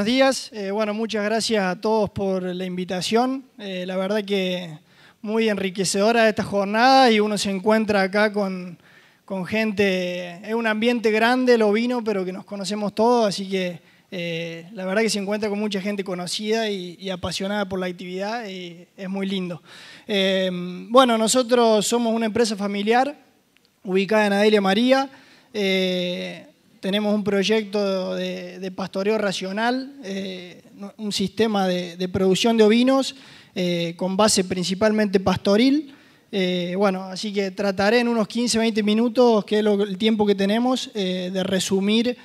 buenos días. Eh, bueno, muchas gracias a todos por la invitación. Eh, la verdad que muy enriquecedora esta jornada y uno se encuentra acá con, gente, es un ambiente grande, lo vino, pero que nos conocemos todos, así que eh, la verdad que se encuentra con mucha gente conocida y, apasionada por la actividad y es muy lindo. bueno, nosotros somos una empresa familiar ubicada en Adelia María tenemos un proyecto de, pastoreo racional, eh, un sistema de, producción de ovinos eh, con base principalmente pastoril. Eh, bueno, así que trataré en unos 15, 20 minutos, que es el tiempo que tenemos, de resumir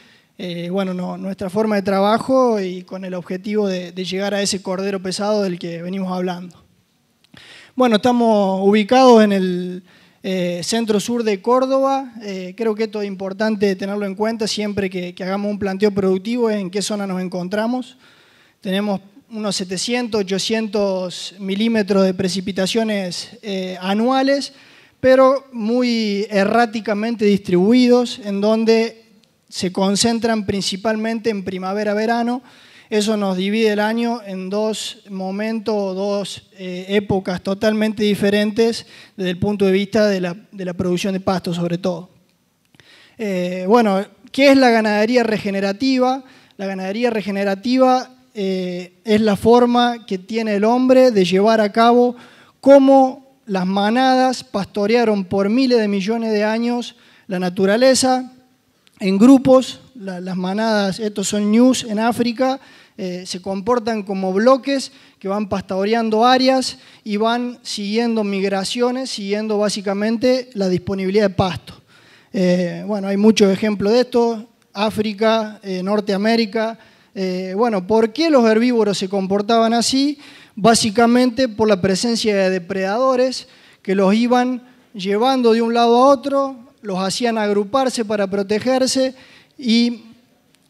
bueno, nuestra forma de trabajo y con el objetivo de llegar a ese cordero pesado del que venimos hablando. Bueno, estamos ubicados en el eh, centro sur de Córdoba. Eh, creo que esto es importante tenerlo en cuenta siempre que, hagamos un planteo productivo en qué zona nos encontramos. Tenemos unos 700, 800 milímetros de precipitaciones eh, anuales, pero muy erráticamente distribuidos, en donde se concentran principalmente en primavera-verano eso nos divide el año en dos momentos o dos eh, épocas totalmente diferentes desde el punto de vista de la, producción de pasto, sobre todo. Eh, bueno, ¿qué es la ganadería regenerativa? La ganadería regenerativa eh, es la forma que tiene el hombre de llevar a cabo cómo las manadas pastorearon por miles de millones de años la naturaleza en grupos las manadas, estos son news en África, eh, se comportan como bloques que van pastoreando áreas y van siguiendo migraciones, siguiendo básicamente la disponibilidad de pasto. Eh, bueno, hay muchos ejemplos de esto, África, eh, Norteamérica. bueno, ¿por qué los herbívoros se comportaban así? Básicamente por la presencia de depredadores que los iban llevando de un lado a otro, los hacían agruparse para protegerse y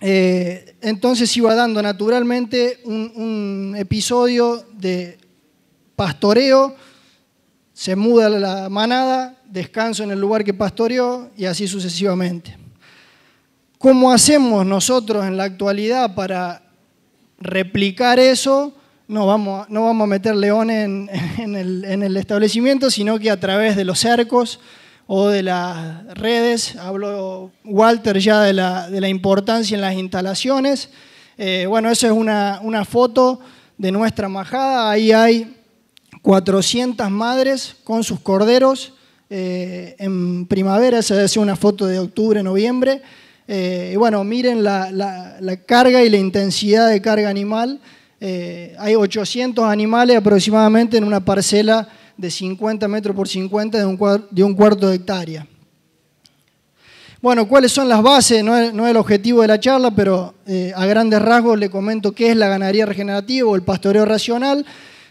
eh, entonces iba dando naturalmente un, episodio de pastoreo, se muda la manada, descanso en el lugar que pastoreó y así sucesivamente. ¿Cómo hacemos nosotros en la actualidad para replicar eso? No vamos, a meter leones en el establecimiento, sino que a través de los cercos, o de las redes, habló Walter ya de la, importancia en las instalaciones. Eh, bueno, esa es una, foto de nuestra majada, ahí hay 400 madres con sus corderos eh, en primavera, esa es una foto de octubre, noviembre. Eh, y bueno, miren la, la, carga y la intensidad de carga animal. hay 800 animales aproximadamente en una parcela de 50 metros por 50 de un, cuarto de, un cuarto de hectárea. Bueno, ¿cuáles son las bases? No es, el objetivo de la charla, pero eh, a grandes rasgos le comento qué es la ganadería regenerativa o el pastoreo racional.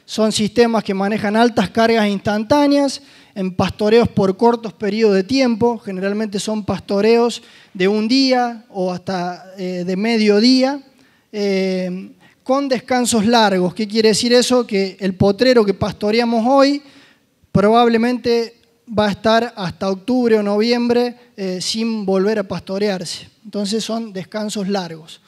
Son sistemas que manejan altas cargas instantáneas en pastoreos por cortos periodos de tiempo. Generalmente son pastoreos de un día o hasta eh, de mediodía. día eh, con descansos largos. ¿Qué quiere decir eso? Que el potrero que pastoreamos hoy probablemente va a estar hasta octubre o noviembre eh, sin volver a pastorearse. Entonces son descansos largos.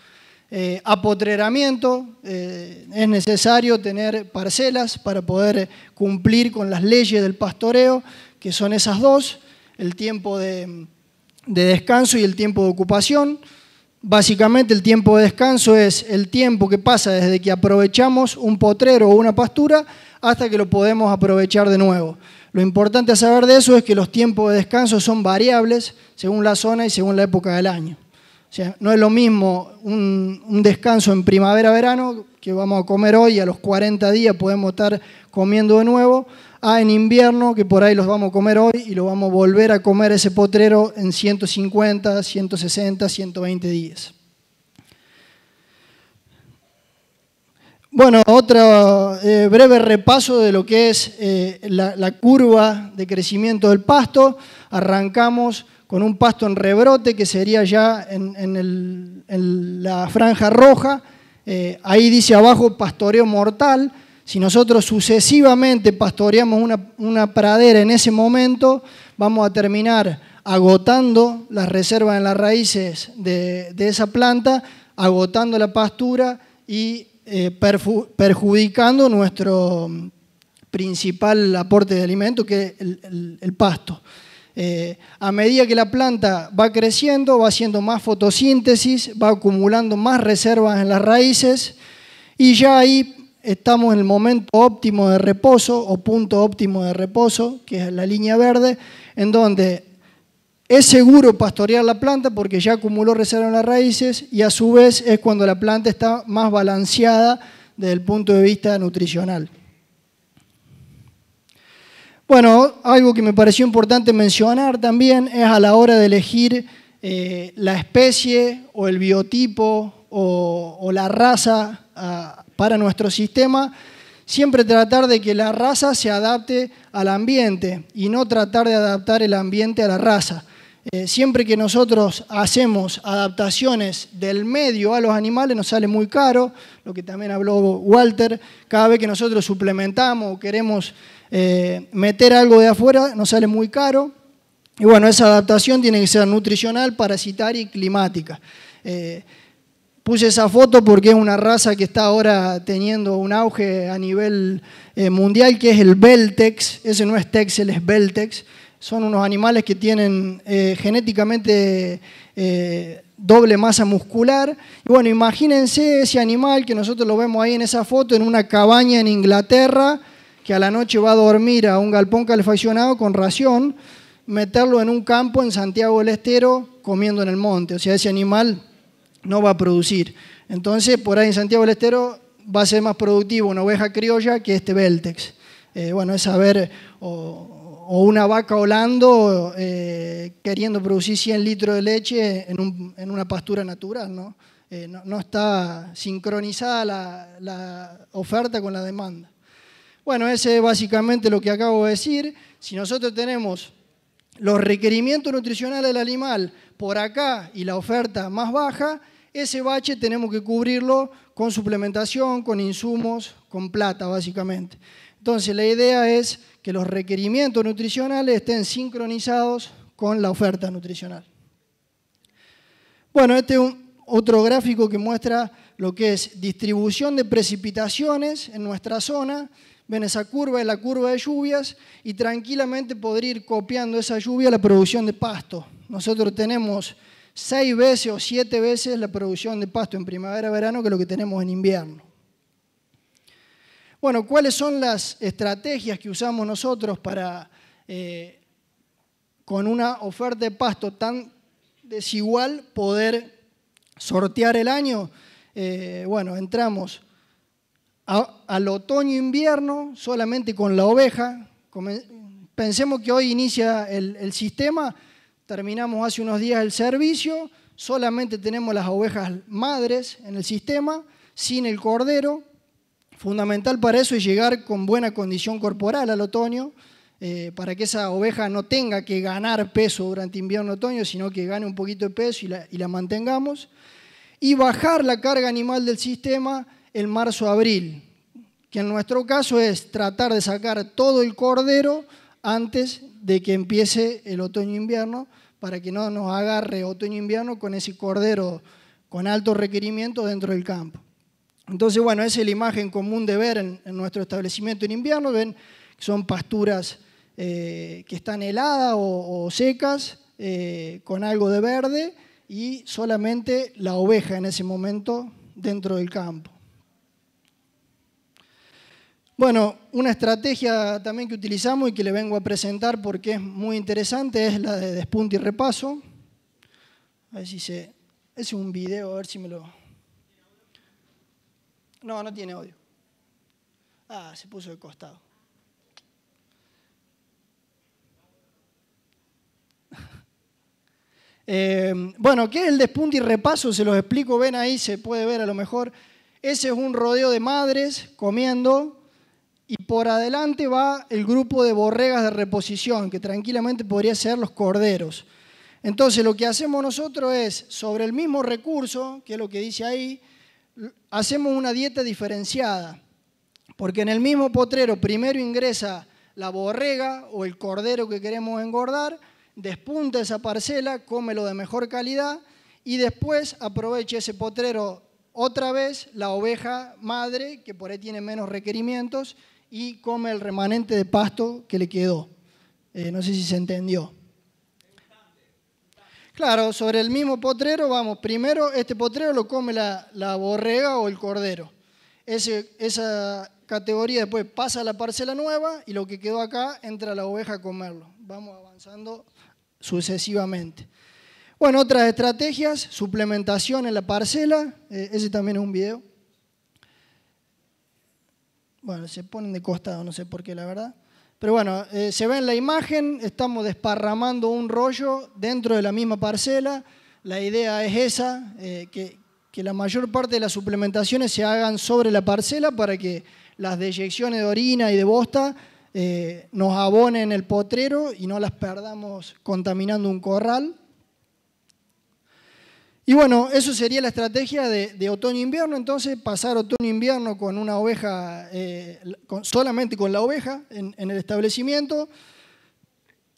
Eh, apotreramiento, eh, es necesario tener parcelas para poder cumplir con las leyes del pastoreo, que son esas dos, el tiempo de descanso y el tiempo de ocupación. Básicamente el tiempo de descanso es el tiempo que pasa desde que aprovechamos un potrero o una pastura hasta que lo podemos aprovechar de nuevo. Lo importante a saber de eso es que los tiempos de descanso son variables según la zona y según la época del año. O sea, no es lo mismo un, descanso en primavera-verano que vamos a comer hoy y a los 40 días podemos estar comiendo de nuevo, a ah, en invierno, que por ahí los vamos a comer hoy y lo vamos a volver a comer ese potrero en 150, 160, 120 días. Bueno, otro eh, breve repaso de lo que es eh, la, curva de crecimiento del pasto. Arrancamos con un pasto en rebrote que sería ya en, la franja roja. Eh, ahí dice abajo pastoreo mortal. Si nosotros sucesivamente pastoreamos una, pradera en ese momento, vamos a terminar agotando las reservas en las raíces de, esa planta, agotando la pastura y eh, perjudicando nuestro mm, principal aporte de alimento, que es el, pasto. Eh, a medida que la planta va creciendo, va haciendo más fotosíntesis, va acumulando más reservas en las raíces y ya ahí estamos en el momento óptimo de reposo o punto óptimo de reposo, que es la línea verde, en donde es seguro pastorear la planta porque ya acumuló reserva en las raíces y a su vez es cuando la planta está más balanceada desde el punto de vista nutricional. Bueno, algo que me pareció importante mencionar también es a la hora de elegir eh, la especie o el biotipo o la raza para nuestro sistema, siempre tratar de que la raza se adapte al ambiente y no tratar de adaptar el ambiente a la raza. Eh, siempre que nosotros hacemos adaptaciones del medio a los animales nos sale muy caro, lo que también habló Walter, cada vez que nosotros suplementamos o queremos eh, meter algo de afuera nos sale muy caro. Y bueno, esa adaptación tiene que ser nutricional, parasitaria y climática. Eh, Puse esa foto porque es una raza que está ahora teniendo un auge a nivel eh, mundial, que es el Beltex. Ese no es Texel, es Beltex. Son unos animales que tienen eh, genéticamente eh, doble masa muscular. Y bueno, imagínense ese animal que nosotros lo vemos ahí en esa foto, en una cabaña en Inglaterra, que a la noche va a dormir a un galpón calefaccionado con ración, meterlo en un campo en Santiago del Estero comiendo en el monte. O sea, ese animal no va a producir. Entonces, por ahí en Santiago del Estero va a ser más productivo una oveja criolla que este Beltex. Eh, bueno, es saber, o, una vaca holando eh, queriendo producir 100 litros de leche en, una pastura natural, eh, ¿no? no, está sincronizada la, la oferta con la demanda. Bueno, ese es básicamente lo que acabo de decir. Si nosotros tenemos los requerimientos nutricionales del animal por acá y la oferta más baja, ese bache tenemos que cubrirlo con suplementación, con insumos, con plata básicamente. Entonces la idea es que los requerimientos nutricionales estén sincronizados con la oferta nutricional. Bueno, este es otro gráfico que muestra lo que es distribución de precipitaciones en nuestra zona. Ven, esa curva es la curva de lluvias y tranquilamente podré ir copiando esa lluvia a la producción de pasto. Nosotros tenemos seis veces o siete veces la producción de pasto en primavera-verano que lo que tenemos en invierno. Bueno, ¿cuáles son las estrategias que usamos nosotros para, eh, con una oferta de pasto tan desigual, poder sortear el año? Eh, bueno, entramos al otoño-invierno solamente con la oveja. Pensemos que hoy inicia el sistema terminamos hace unos días el servicio, solamente tenemos las ovejas madres en el sistema, sin el cordero. Fundamental para eso es llegar con buena condición corporal al otoño, eh, para que esa oveja no tenga que ganar peso durante invierno-otoño, sino que gane un poquito de peso y la, y la mantengamos. Y bajar la carga animal del sistema en marzo-abril, que en nuestro caso es tratar de sacar todo el cordero antes de que empiece el otoño-invierno para que no nos agarre otoño-invierno con ese cordero con alto requerimiento dentro del campo. Entonces, bueno, esa es la imagen común de ver en, nuestro establecimiento en invierno. Ven, son pasturas eh, que están heladas o, secas, eh, con algo de verde y solamente la oveja en ese momento dentro del campo. Bueno, una estrategia también que utilizamos y que le vengo a presentar porque es muy interesante es la de despunte y repaso. A ver si se... Es un video, a ver si me lo... No, no tiene audio. Ah, se puso de costado. Eh, bueno, ¿qué es el despunte y repaso? Se los explico, ven ahí, se puede ver a lo mejor. Ese es un rodeo de madres comiendo y por adelante va el grupo de borregas de reposición, que tranquilamente podría ser los corderos. Entonces lo que hacemos nosotros es, sobre el mismo recurso, que es lo que dice ahí, hacemos una dieta diferenciada, porque en el mismo potrero primero ingresa la borrega o el cordero que queremos engordar, despunta esa parcela, come lo de mejor calidad y después aprovecha ese potrero otra vez la oveja madre, que por ahí tiene menos requerimientos, y come el remanente de pasto que le quedó. Eh, no sé si se entendió. Claro, sobre el mismo potrero, vamos, primero este potrero lo come la, borrega o el cordero. Ese, esa categoría después pasa a la parcela nueva y lo que quedó acá entra la oveja a comerlo. Vamos avanzando sucesivamente. Bueno, otras estrategias, suplementación en la parcela, eh, ese también es un video. Bueno, se ponen de costado, no sé por qué, la verdad. Pero bueno, eh, se ve en la imagen, estamos desparramando un rollo dentro de la misma parcela. La idea es esa, eh, que, que la mayor parte de las suplementaciones se hagan sobre la parcela para que las deyecciones de orina y de bosta eh, nos abonen el potrero y no las perdamos contaminando un corral. Y bueno, eso sería la estrategia de, otoño-invierno, entonces pasar otoño-invierno con una oveja, eh, solamente con la oveja en, el establecimiento.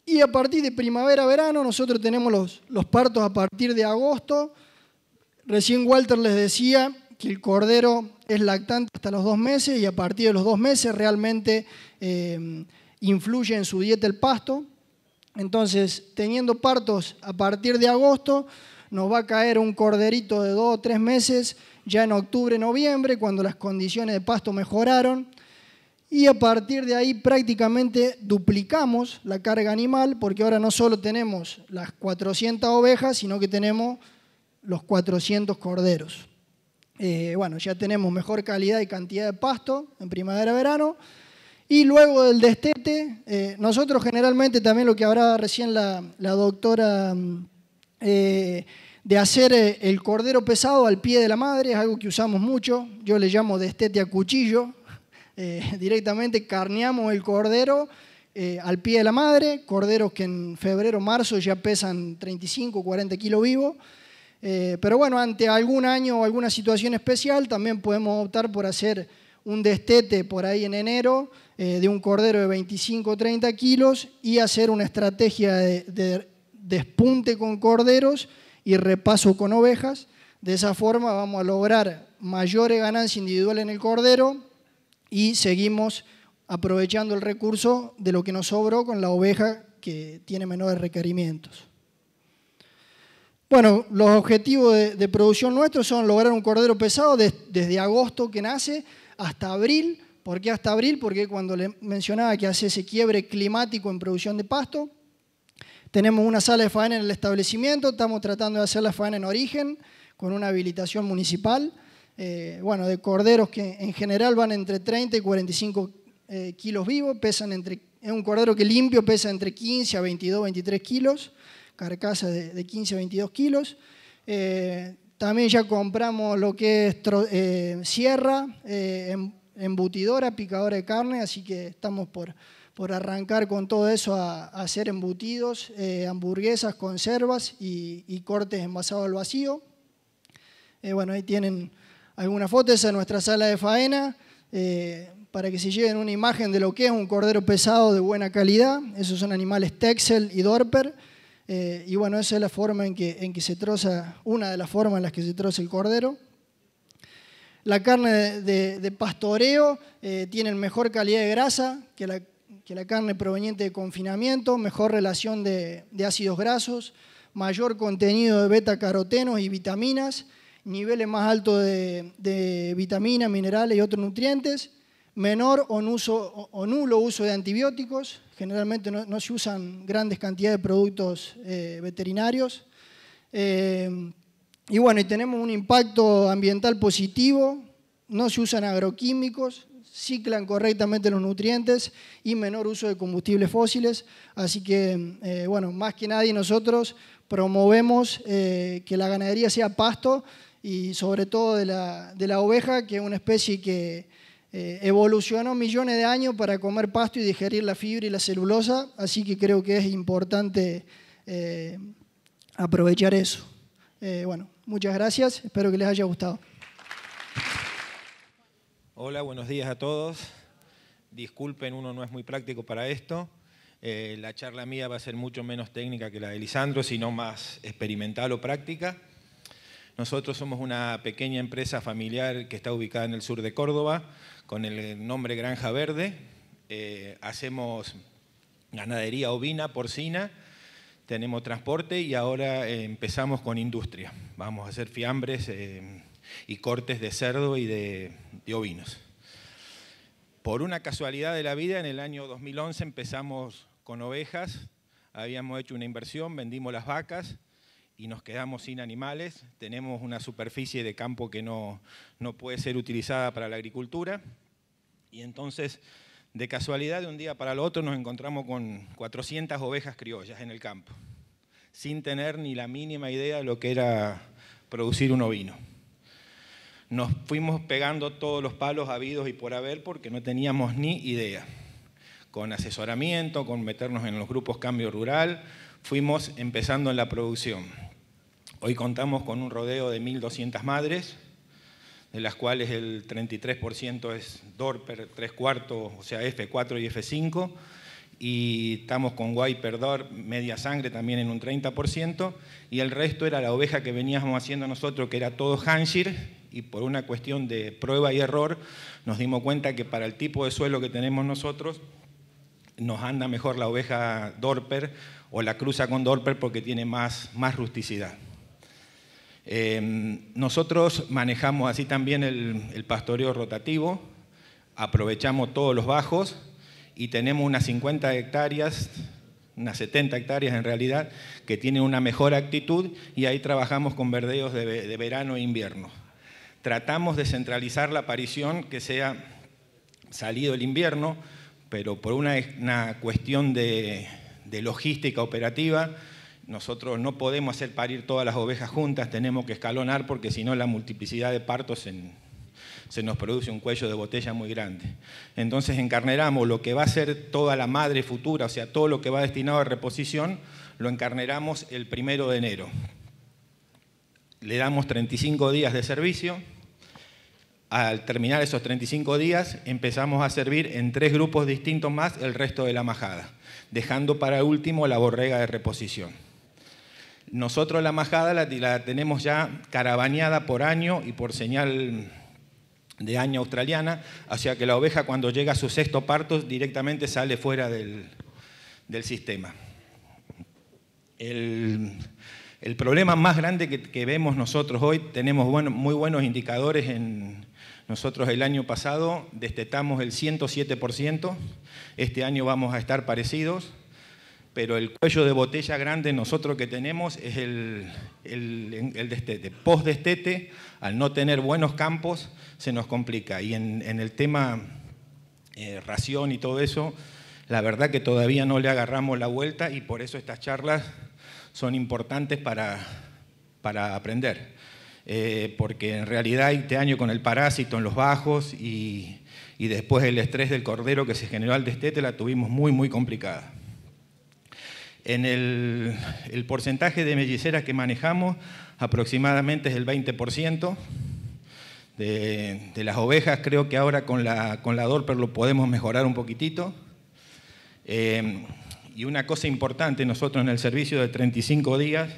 Y a partir de primavera-verano nosotros tenemos los, partos a partir de agosto. Recién Walter les decía que el cordero es lactante hasta los dos meses y a partir de los dos meses realmente eh, influye en su dieta el pasto. Entonces, teniendo partos a partir de agosto, nos va a caer un corderito de dos o tres meses, ya en octubre, noviembre, cuando las condiciones de pasto mejoraron. Y a partir de ahí prácticamente duplicamos la carga animal, porque ahora no solo tenemos las 400 ovejas, sino que tenemos los 400 corderos. Eh, bueno, ya tenemos mejor calidad y cantidad de pasto en primavera-verano. Y luego del destete, eh, nosotros generalmente también lo que habrá recién la doctora mm, eh, de hacer eh, el cordero pesado al pie de la madre, es algo que usamos mucho, yo le llamo destete a cuchillo, eh, directamente carneamos el cordero al pie de la madre, corderos que en febrero, marzo ya pesan 35, o 40 kilos vivos, pero bueno, ante algún año o alguna situación especial también podemos optar por hacer un destete por ahí en enero de un cordero de 25 o 30 kilos y hacer una estrategia de despunte con corderos y repaso con ovejas. De esa forma vamos a lograr mayores ganancias individuales en el cordero y seguimos aprovechando el recurso de lo que nos sobró con la oveja que tiene menores requerimientos. Bueno, los objetivos de, producción nuestros son lograr un cordero pesado desde agosto que nace hasta abril. ¿Por qué hasta abril? Porque cuando le mencionaba que hace ese quiebre climático en producción de pasto, tenemos una sala de faena en el establecimiento, estamos tratando de hacer la faena en origen, con una habilitación municipal, eh, bueno, de corderos que en general van entre 30 y 45 eh, kilos vivos, pesan entre, es un cordero que limpio pesa entre 15 a 22, 23 kilos, carcasa de, 15 a 22 kilos. Eh, también ya compramos lo que es sierra, em, embutidora, picadora de carne, así que estamos por por arrancar con todo eso a, hacer embutidos, eh, hamburguesas, conservas y, cortes envasados al vacío. Eh, bueno, ahí tienen algunas fotos, de nuestra sala de faena, eh, para que se lleven una imagen de lo que es un cordero pesado de buena calidad. Esos son animales Texel y Dorper. y bueno, esa es la forma en que, se troza, una de las formas en las que se troza el cordero. La carne de, de pastoreo tiene mejor calidad de grasa que la que la carne proveniente de confinamiento, mejor relación de, ácidos grasos, mayor contenido de beta-carotenos y vitaminas, niveles más altos de, vitaminas, minerales y otros nutrientes, menor o, nulo uso de antibióticos, generalmente no, se usan grandes cantidades de productos eh, veterinarios. Eh, y bueno, y tenemos un impacto ambiental positivo no se usan agroquímicos, ciclan correctamente los nutrientes y menor uso de combustibles fósiles. Así que, eh, bueno, más que nadie nosotros promovemos eh, que la ganadería sea pasto y sobre todo de la, oveja, que es una especie que eh, evolucionó millones de años para comer pasto y digerir la fibra y la celulosa, así que creo que es importante aprovechar eso. bueno, muchas gracias, espero que les haya gustado. Hola, buenos días a todos. Disculpen, uno no es muy práctico para esto. Eh, la charla mía va a ser mucho menos técnica que la de Lisandro, sino más experimental o práctica. Nosotros somos una pequeña empresa familiar que está ubicada en el sur de Córdoba, con el nombre Granja Verde. Eh, hacemos ganadería ovina, porcina, tenemos transporte y ahora empezamos con industria. Vamos a hacer fiambres eh, y cortes de cerdo y de, ovinos. Por una casualidad de la vida, en el año 2011 empezamos con ovejas, habíamos hecho una inversión, vendimos las vacas y nos quedamos sin animales, tenemos una superficie de campo que no, no puede ser utilizada para la agricultura y entonces de casualidad de un día para el otro nos encontramos con 400 ovejas criollas en el campo, sin tener ni la mínima idea de lo que era producir un ovino. Nos fuimos pegando todos los palos habidos y por haber porque no teníamos ni idea. Con asesoramiento, con meternos en los grupos Cambio Rural, fuimos empezando en la producción. Hoy contamos con un rodeo de 1.200 madres, de las cuales el 33% es Dorper, tres cuartos, o sea, F4 y F5, y estamos con Wiper Dor, media sangre también en un 30%, y el resto era la oveja que veníamos haciendo nosotros, que era todo Hanshir, y por una cuestión de prueba y error nos dimos cuenta que para el tipo de suelo que tenemos nosotros nos anda mejor la oveja Dorper o la cruza con Dorper porque tiene más, rusticidad. Em, nosotros manejamos así también el, el pastoreo rotativo, aprovechamos todos los bajos y tenemos unas 50 hectáreas unas 70 hectáreas en realidad, que tienen una mejor actitud y ahí trabajamos con verdeos de, verano e invierno. Tratamos de centralizar la aparición que sea salido el invierno, pero por una, cuestión de, logística operativa, nosotros no podemos hacer parir todas las ovejas juntas, tenemos que escalonar porque si no la multiplicidad de partos se nos produce un cuello de botella muy grande. Entonces encarneramos lo que va a ser toda la madre futura, o sea, todo lo que va destinado a reposición, lo encarneramos el primero de enero le damos 35 días de servicio. Al terminar esos 35 días, empezamos a servir en tres grupos distintos más el resto de la majada, dejando para último la borrega de reposición. Nosotros la majada la, tenemos ya carabaneada por año y por señal de año australiana, hacia que la oveja cuando llega a su sexto parto directamente sale fuera del, del sistema. El, el problema más grande que, vemos nosotros hoy, tenemos muy buenos indicadores en nosotros el año pasado, destetamos el 107%, este año vamos a estar parecidos, pero el cuello de botella grande nosotros que tenemos es el, Post destete, al no tener buenos campos, se nos complica. Y en, el tema eh, ración y todo eso, la verdad que todavía no le agarramos la vuelta y por eso estas charlas son importantes para, para aprender. Eh, porque en realidad este año con el parásito en los bajos y, después el estrés del cordero que se generó al destete la tuvimos muy, muy complicada. En el, porcentaje de melliceras que manejamos aproximadamente es el 20%. De, las ovejas, creo que ahora con la, con la Dorper lo podemos mejorar un poquitito. Eh, y una cosa importante, nosotros en el servicio de 35 días,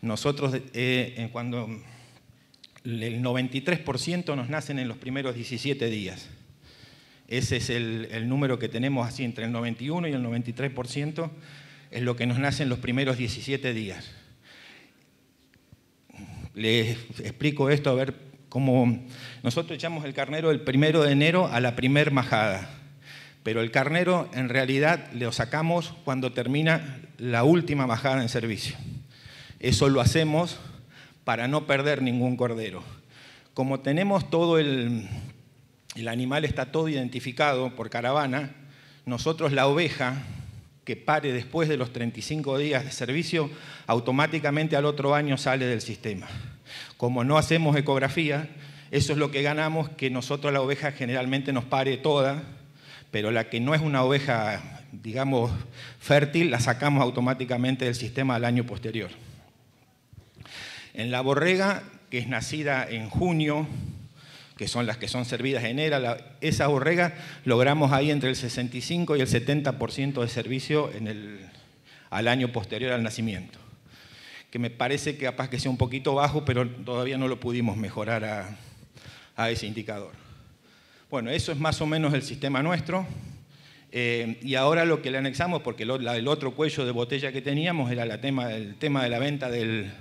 nosotros eh, cuando el 93% nos nacen en los primeros 17 días. Ese es el, número que tenemos así, entre el 91 y el 93% es lo que nos nace en los primeros 17 días. Les explico esto a ver cómo nosotros echamos el carnero el primero de enero a la primer majada pero el carnero en realidad lo sacamos cuando termina la última bajada en servicio. Eso lo hacemos para no perder ningún cordero. Como tenemos todo el, el animal está todo identificado por caravana, nosotros la oveja que pare después de los 35 días de servicio, automáticamente al otro año sale del sistema. Como no hacemos ecografía, eso es lo que ganamos, que nosotros la oveja generalmente nos pare toda pero la que no es una oveja, digamos, fértil, la sacamos automáticamente del sistema al año posterior. En la borrega, que es nacida en junio, que son las que son servidas en era, esa borrega logramos ahí entre el 65 y el 70% de servicio al año posterior al nacimiento, que me parece que capaz que sea un poquito bajo, pero todavía no lo pudimos mejorar a ese indicador. Bueno, eso es más o menos el sistema nuestro. Eh, y ahora lo que le anexamos, porque el otro cuello de botella que teníamos era tema, el tema de la venta del,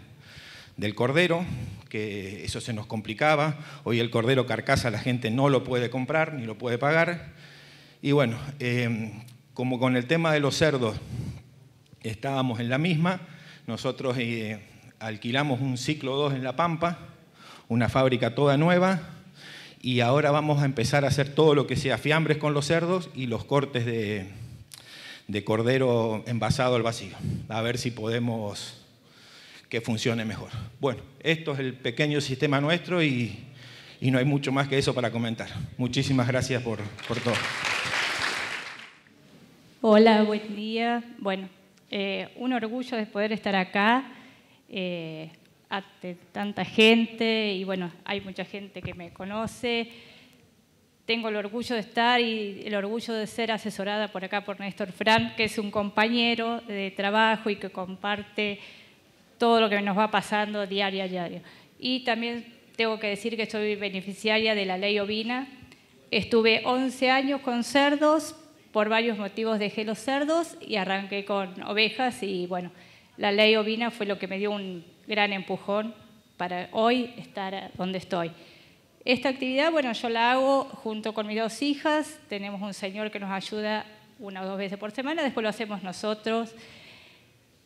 cordero, que eso se nos complicaba. Hoy el cordero carcasa la gente no lo puede comprar ni lo puede pagar. Y bueno, eh, como con el tema de los cerdos estábamos en la misma, nosotros eh, alquilamos un ciclo 2 en La Pampa, una fábrica toda nueva, y ahora vamos a empezar a hacer todo lo que sea fiambres con los cerdos y los cortes de, cordero envasado al vacío, a ver si podemos que funcione mejor. Bueno, esto es el pequeño sistema nuestro y, no hay mucho más que eso para comentar. Muchísimas gracias por, todo. Hola, buen día. Bueno, eh, un orgullo de poder estar acá. Eh, tanta gente y bueno, hay mucha gente que me conoce. Tengo el orgullo de estar y el orgullo de ser asesorada por acá por Néstor Fran, que es un compañero de trabajo y que comparte todo lo que nos va pasando diario a diario. Y también tengo que decir que soy beneficiaria de la ley ovina. Estuve 11 años con cerdos, por varios motivos dejé los cerdos y arranqué con ovejas y bueno, la ley ovina fue lo que me dio un gran empujón para hoy estar donde estoy. Esta actividad, bueno, yo la hago junto con mis dos hijas, tenemos un señor que nos ayuda una o dos veces por semana, después lo hacemos nosotros.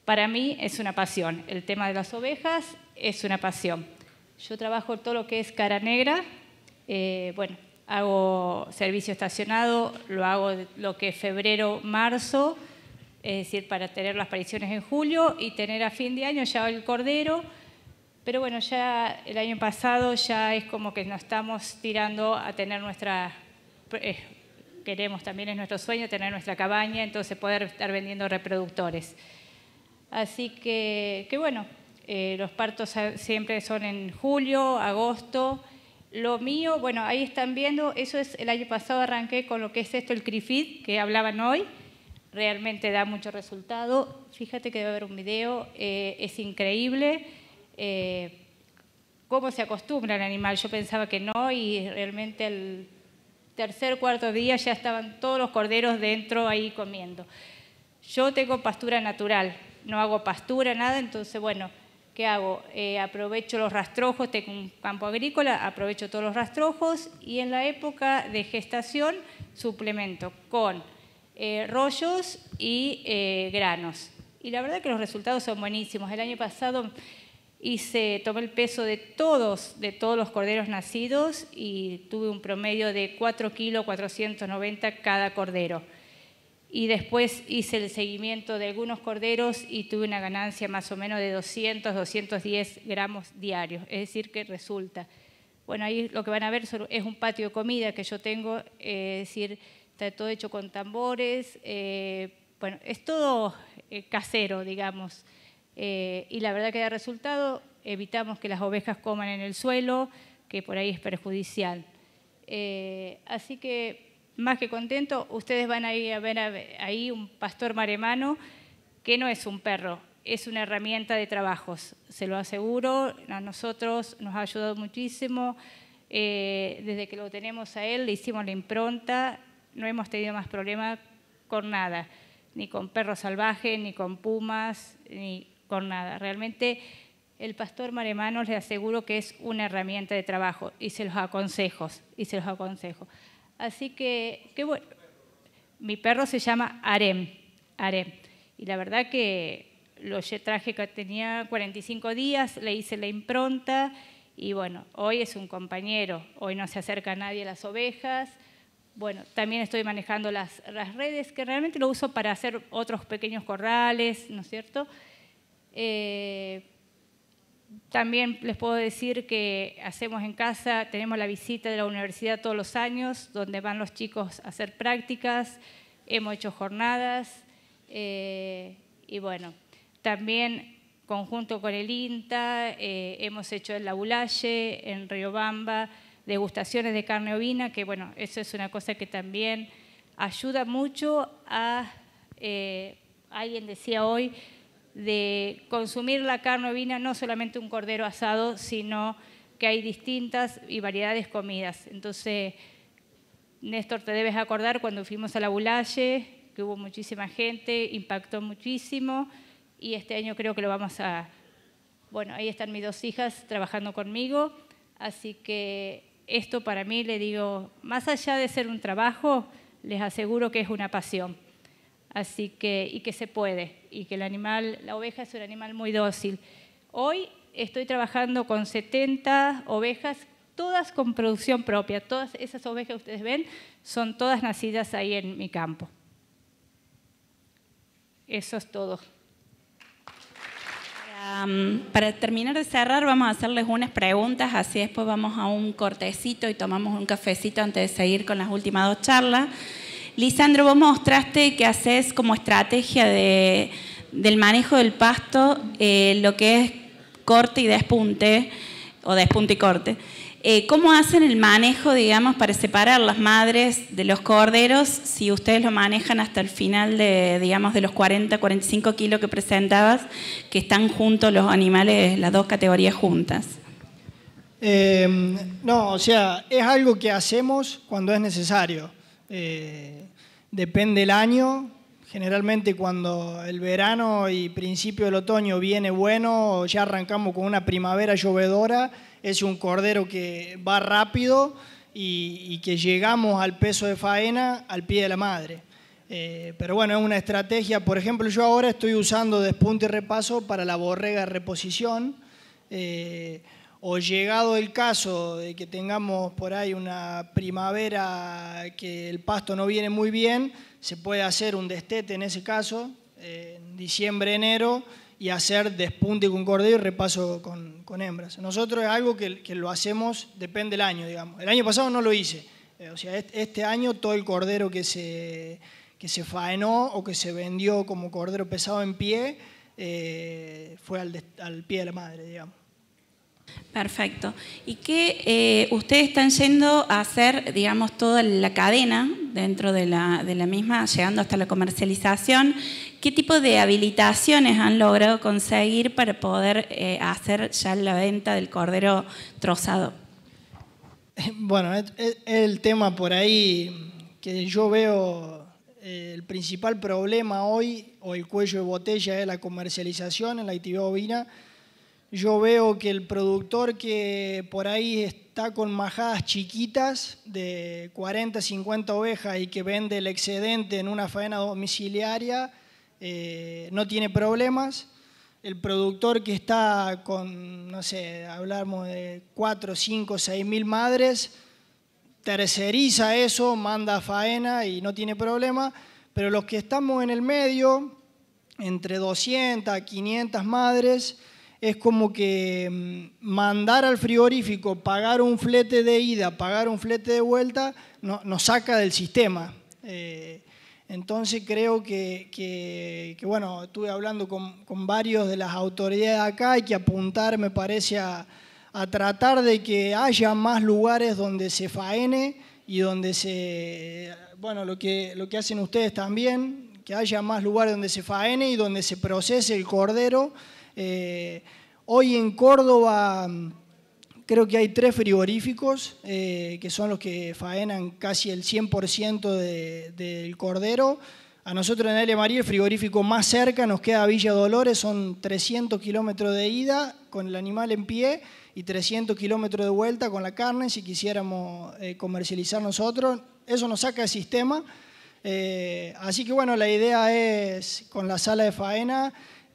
Para mí es una pasión, el tema de las ovejas es una pasión. Yo trabajo todo lo que es cara negra, eh, bueno, hago servicio estacionado, lo hago lo que es febrero, marzo, es decir, para tener las apariciones en julio y tener a fin de año ya el cordero. Pero bueno, ya el año pasado ya es como que nos estamos tirando a tener nuestra, eh, queremos también es nuestro sueño tener nuestra cabaña, entonces poder estar vendiendo reproductores. Así que, que bueno, eh, los partos siempre son en julio, agosto. Lo mío, bueno, ahí están viendo, eso es el año pasado arranqué con lo que es esto, el CRIFID, que hablaban hoy realmente da mucho resultado. Fíjate que debe haber un video, eh, es increíble eh, cómo se acostumbra el animal. Yo pensaba que no y realmente el tercer, cuarto día ya estaban todos los corderos dentro ahí comiendo. Yo tengo pastura natural, no hago pastura, nada, entonces bueno, ¿qué hago? Eh, aprovecho los rastrojos, tengo un campo agrícola, aprovecho todos los rastrojos y en la época de gestación suplemento con eh, rollos y eh, granos. Y la verdad que los resultados son buenísimos. El año pasado hice, tomé el peso de todos, de todos los corderos nacidos y tuve un promedio de 4 kilos 490 cada cordero. Y después hice el seguimiento de algunos corderos y tuve una ganancia más o menos de 200, 210 gramos diarios. Es decir, que resulta. Bueno, ahí lo que van a ver es un patio de comida que yo tengo, eh, es decir, está todo hecho con tambores, eh, bueno, es todo eh, casero, digamos. Eh, y la verdad que da resultado, evitamos que las ovejas coman en el suelo, que por ahí es perjudicial. así que, más que contento, ustedes van a ir a ver ahí un pastor maremano que no es un perro, es una herramienta de trabajos, se lo aseguro, a nosotros nos ha ayudado muchísimo. desde que lo tenemos a él, le hicimos la impronta, no hemos tenido más problema con nada, ni con perros salvajes, ni con pumas, ni con nada. Realmente el pastor maremano le aseguro que es una herramienta de trabajo y se los aconsejo, y se los aconsejo. Así que, qué bueno. Mi perro se llama Arem, Arem. Y la verdad que lo traje que tenía 45 días, le hice la impronta y bueno, hoy es un compañero, hoy no se acerca nadie a las ovejas, bueno, también estoy manejando las, redes, que realmente lo uso para hacer otros pequeños corrales, ¿no es cierto? Eh, también les puedo decir que hacemos en casa, tenemos la visita de la universidad todos los años, donde van los chicos a hacer prácticas, hemos hecho jornadas, eh, y bueno, también conjunto con el INTA, eh, hemos hecho el labulaje en Riobamba, degustaciones de carne ovina, que bueno, eso es una cosa que también ayuda mucho a, eh, alguien decía hoy, de consumir la carne ovina, no solamente un cordero asado, sino que hay distintas y variedades comidas. Entonces, Néstor, te debes acordar cuando fuimos a la Bulalle, que hubo muchísima gente, impactó muchísimo y este año creo que lo vamos a... Bueno, ahí están mis dos hijas trabajando conmigo, así que esto para mí, le digo, más allá de ser un trabajo, les aseguro que es una pasión. Así que, y que se puede, y que el animal, la oveja es un animal muy dócil. Hoy estoy trabajando con 70 ovejas, todas con producción propia. Todas esas ovejas que ustedes ven son todas nacidas ahí en mi campo. Eso es todo para terminar de cerrar vamos a hacerles unas preguntas, así después vamos a un cortecito y tomamos un cafecito antes de seguir con las últimas dos charlas. Lisandro, vos mostraste que haces como estrategia del manejo del pasto eh, lo que es corte y despunte, o despunte y corte. Eh, ¿Cómo hacen el manejo, digamos, para separar las madres de los corderos si ustedes lo manejan hasta el final de, digamos, de los 40, 45 kilos que presentabas, que están juntos los animales, las dos categorías juntas? Eh, no, o sea, es algo que hacemos cuando es necesario. Eh, depende el año, Generalmente cuando el verano y principio del otoño viene bueno, ya arrancamos con una primavera llovedora, es un cordero que va rápido y, que llegamos al peso de faena al pie de la madre. Eh, pero bueno, es una estrategia, por ejemplo, yo ahora estoy usando despunte y repaso para la borrega de reposición. Eh, o llegado el caso de que tengamos por ahí una primavera que el pasto no viene muy bien, se puede hacer un destete en ese caso, eh, en diciembre, enero, y hacer despunte con cordero y repaso con, hembras. Nosotros es algo que, lo hacemos, depende del año, digamos. El año pasado no lo hice. Eh, o sea, este año todo el cordero que se, que se faenó o que se vendió como cordero pesado en pie eh, fue al, al pie de la madre, digamos. Perfecto. ¿Y qué eh, ustedes están yendo a hacer, digamos, toda la cadena dentro de la, misma, llegando hasta la comercialización? ¿Qué tipo de habilitaciones han logrado conseguir para poder eh, hacer ya la venta del cordero trozado? Bueno, es el tema por ahí que yo veo eh, el principal problema hoy, o el cuello de botella, es la comercialización en la actividad bovina yo veo que el productor que por ahí está con majadas chiquitas de 40, 50 ovejas y que vende el excedente en una faena domiciliaria, eh, no tiene problemas. El productor que está con, no sé, hablamos de 4, 5, 6 mil madres, terceriza eso, manda faena y no tiene problema. Pero los que estamos en el medio, entre 200, 500 madres, es como que mm, mandar al frigorífico, pagar un flete de ida, pagar un flete de vuelta, nos saca del sistema. Eh, entonces creo que, bueno, estuve hablando con, varios de las autoridades acá, hay que apuntar, me parece, a, tratar de que haya más lugares donde se faene y donde se, bueno, lo que, lo que hacen ustedes también, que haya más lugares donde se faene y donde se procese el cordero eh, hoy en Córdoba mm, creo que hay tres frigoríficos eh, que son los que faenan casi el 100% del cordero. A nosotros en L. María el frigorífico más cerca nos queda Villa Dolores, son 300 kilómetros de ida con el animal en pie y 300 kilómetros de vuelta con la carne si quisiéramos eh, comercializar nosotros. Eso nos saca del sistema. así que bueno, la idea es con la sala de faena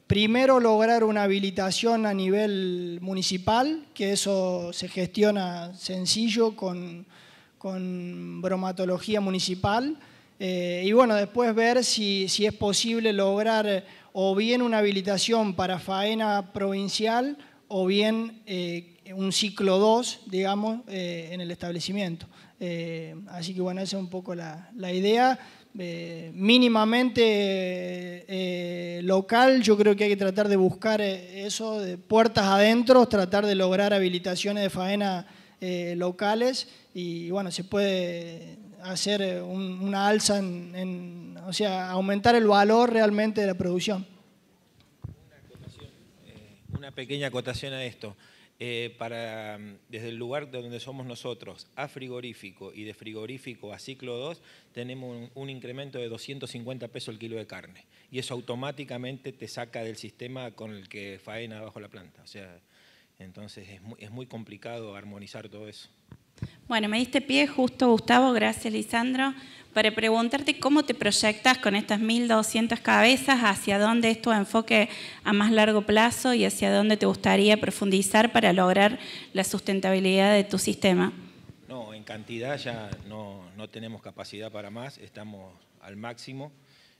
Primero lograr una habilitación a nivel municipal, que eso se gestiona sencillo con, bromatología municipal. Eh, y bueno, después ver si, es posible lograr eh, o bien una habilitación para faena provincial o bien eh, un ciclo 2, digamos, en el establecimiento. así que bueno, esa es un poco la idea. Eh, mínimamente eh, eh, local, yo creo que hay que tratar de buscar eso de puertas adentro, tratar de lograr habilitaciones de faena locales y bueno, se puede hacer una alza, en, en, o sea, aumentar el valor realmente de la producción. Una pequeña acotación a esto. Eh, para, mm, desde el lugar de donde somos nosotros a frigorífico y de frigorífico a ciclo 2, tenemos un, incremento de 250 pesos el kilo de carne. Y eso automáticamente te saca del sistema con el que faena bajo la planta. O sea, entonces es muy complicado armonizar todo eso. Bueno, me diste pie justo, Gustavo, gracias, Lisandro, para preguntarte cómo te proyectas con estas 1.200 cabezas, hacia dónde es tu enfoque a más largo plazo y hacia dónde te gustaría profundizar para lograr la sustentabilidad de tu sistema. No, en cantidad ya no, tenemos capacidad para más, estamos al máximo.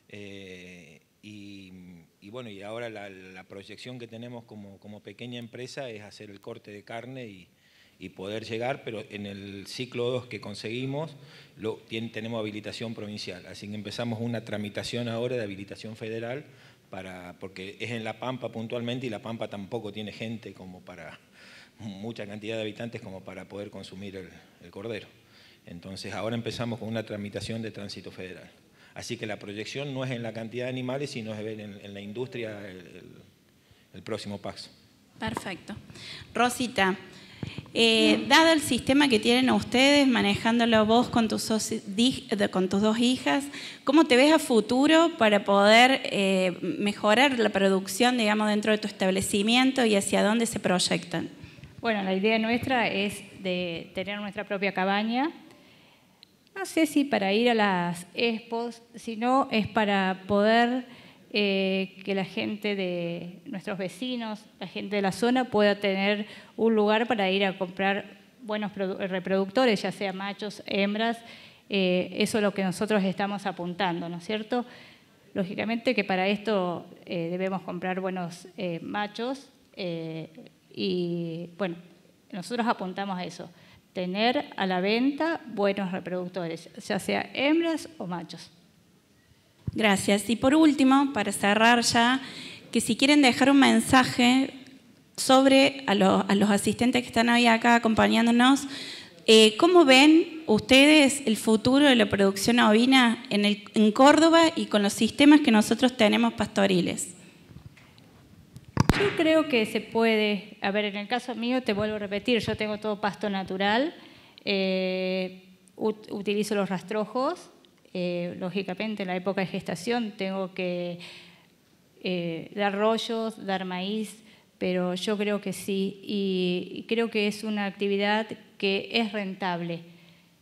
Eh, y, bueno, y ahora la, la proyección que tenemos como, como pequeña empresa es hacer el corte de carne y, y poder llegar, pero en el ciclo 2 que conseguimos tenemos habilitación provincial, así que empezamos una tramitación ahora de habilitación federal, para, porque es en La Pampa puntualmente y La Pampa tampoco tiene gente como para, mucha cantidad de habitantes como para poder consumir el, cordero. Entonces ahora empezamos con una tramitación de tránsito federal. Así que la proyección no es en la cantidad de animales, sino en, la industria el próximo paso. Perfecto. Rosita, eh, dado el sistema que tienen ustedes, manejándolo vos con tus, dos hijas, ¿cómo te ves a futuro para poder eh, mejorar la producción, digamos, dentro de tu establecimiento y hacia dónde se proyectan? Bueno, la idea nuestra es de tener nuestra propia cabaña. No sé si para ir a las expos, sino es para poder eh, que la gente de nuestros vecinos, la gente de la zona pueda tener un lugar para ir a comprar buenos reproductores, ya sea machos, hembras. Eh, eso es lo que nosotros estamos apuntando, ¿no es cierto? Lógicamente que para esto eh, debemos comprar buenos machos y, bueno, nosotros apuntamos a eso, tener a la venta buenos reproductores, ya sea hembras o machos. Gracias. Y por último, para cerrar ya, que si quieren dejar un mensaje sobre a, los asistentes que están hoy acá acompañándonos, eh, ¿cómo ven ustedes el futuro de la producción ovina en, Córdoba y con los sistemas que nosotros tenemos pastoriles? Yo creo que se puede, a ver, en el caso mío te vuelvo a repetir, yo tengo todo pasto natural, eh, utilizo los rastrojos, eh, lógicamente en la época de gestación tengo que eh, dar rollos, dar maíz, pero yo creo que sí y creo que es una actividad que es rentable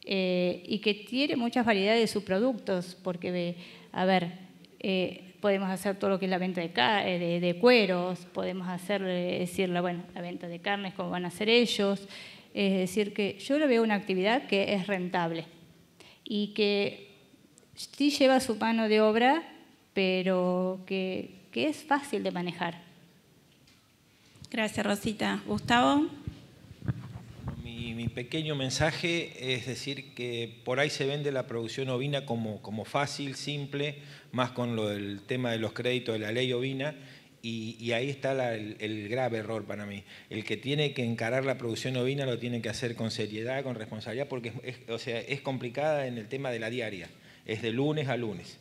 eh, y que tiene muchas variedades de subproductos, porque, a ver, podemos hacer todo lo que es la venta de, cueros, podemos hacer, decir, bueno, la venta de carnes como van a hacer ellos, es decir, que yo lo veo una actividad que es rentable y que sí lleva su mano de obra, pero que, es fácil de manejar. Gracias, Rosita. Gustavo. Mi, pequeño mensaje es decir que por ahí se vende la producción ovina como, fácil, simple, más con lo, el tema de los créditos de la ley ovina, y, ahí está el, grave error para mí. El que tiene que encarar la producción ovina lo tiene que hacer con seriedad, con responsabilidad, porque o sea, es complicada en el tema de la diaria es de lunes a lunes.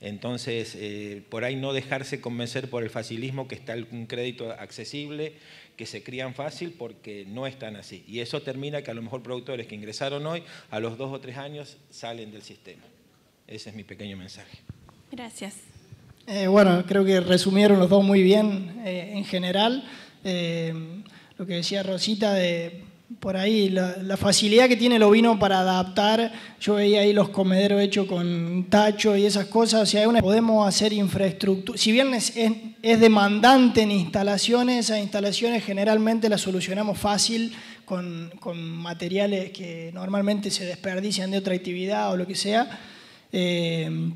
Entonces, eh, por ahí no dejarse convencer por el facilismo que está un crédito accesible, que se crían fácil, porque no están así. Y eso termina que a lo mejor productores que ingresaron hoy, a los dos o tres años salen del sistema. Ese es mi pequeño mensaje. Gracias. Eh, bueno, creo que resumieron los dos muy bien eh, en general. lo que decía Rosita de por ahí, la, facilidad que tiene el ovino para adaptar. Yo veía ahí los comederos hechos con tacho y esas cosas. sea, podemos hacer infraestructura. Si bien es, demandante en instalaciones, esas instalaciones generalmente las solucionamos fácil con, materiales que normalmente se desperdician de otra actividad o lo que sea. Eh,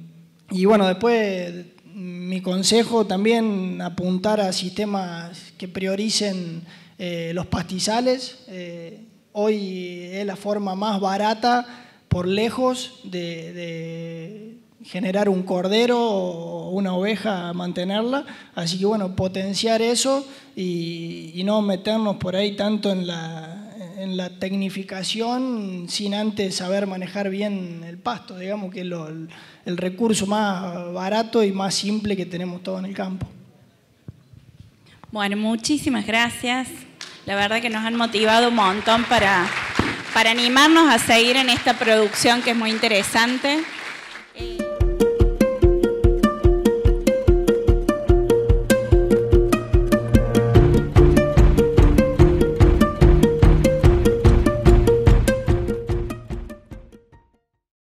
y bueno, después mi consejo también apuntar a sistemas que prioricen eh, los pastizales. Eh, hoy es la forma más barata por lejos de, generar un cordero o una oveja, mantenerla. Así que bueno, potenciar eso y, no meternos por ahí tanto en la, en la, tecnificación sin antes saber manejar bien el pasto, digamos que es el recurso más barato y más simple que tenemos todo en el campo. Bueno, muchísimas gracias. La verdad que nos han motivado un montón para, para animarnos a seguir en esta producción que es muy interesante.